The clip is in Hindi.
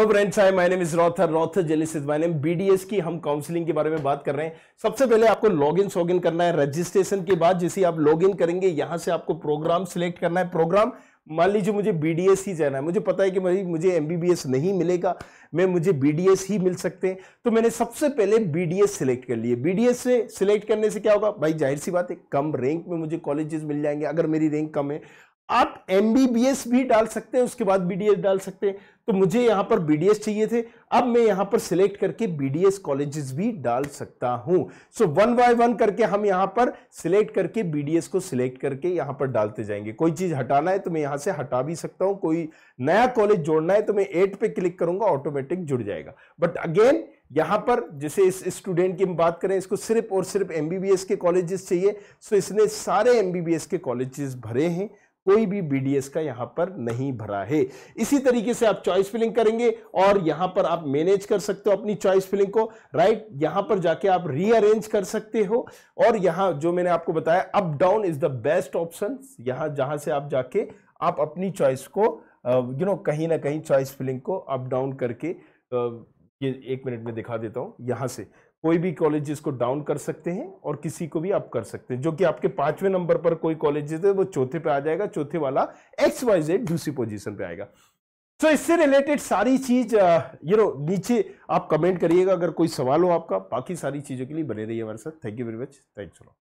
hello friends I my name is रॉथर रॉथर जेलिस इज माय नेम बीडीएस की हम काउंसलिंग के बारे में बात कर रहे हैं सबसे पहले आपको लॉगिन सॉगिन करना है रजिस्ट्रेशन के बाद जैसे आप लॉगिन करेंगे यहां से आपको प्रोग्राम सिलेक्ट करना है प्रोग्राम मान लीजिए मुझे बीडीएस ही जाना है मुझे पता है कि भाई मुझे एमबीबीएस नहीं मिलेगा मैं मुझे बीडीएस ही मिल सकते हैं तो मैंने सबसे पहले बीडीएस सिलेक्ट कर लिए बीडीएस से सिलेक्ट करने से क्या होगा भाई जाहिर सी बात है कम रैंक में मुझे कॉलेजेस मिल जाएंगे अगर मेरी रैंक कम है आप एम भी डाल सकते हैं उसके बाद बी डाल सकते हैं तो मुझे यहां पर बी चाहिए थे अब मैं यहां पर सिलेक्ट करके बी एस कॉलेजेस भी डाल सकता हूं सो वन बाय वन करके हम यहां पर सिलेक्ट करके बीडीएस को सिलेक्ट करके यहां पर डालते जाएंगे कोई चीज हटाना है तो मैं यहां से हटा भी सकता हूं कोई नया कॉलेज जोड़ना है तो मैं एट पे क्लिक करूंगा ऑटोमेटिक जुड़ जाएगा बट अगेन यहां पर जैसे इस स्टूडेंट की हम बात करें इसको सिर्फ और सिर्फ एमबीबीएस के कॉलेजेस चाहिए सो इसने सारे एमबीबीएस के कॉलेजेस भरे हैं कोई भी बीडीएस का यहां पर नहीं भरा है इसी तरीके से आप चॉइस फिलिंग करेंगे और यहां पर आप मैनेज कर सकते हो अपनी चॉइस फिलिंग को राइट यहां पर जाके आप रीअरेंज कर सकते हो और यहां जो मैंने आपको बताया up down is the best option यहां जहां से आप जाके आप अपनी चॉइस को यू नो कहीं ना कहीं चॉइस फिलिंग को अप डाउन करके uh, ये एक मिनट में दिखा देता हूं यहां से कोई भी कॉलेजेस को डाउन कर सकते हैं और किसी को भी आप कर सकते हैं जो कि आपके पांचवें नंबर पर कोई कॉलेजेस है तो वो चौथे पे आ जाएगा चौथे वाला एक्स वाई जेड दूसरी पोजीशन पे आएगा तो so, इससे रिलेटेड सारी चीज यू नो नीचे आप कमेंट करिएगा अगर कोई सवाल हो आपका बाकी सारी चीजों के लिए बने रहिए हमारे साथ thank you very much thanks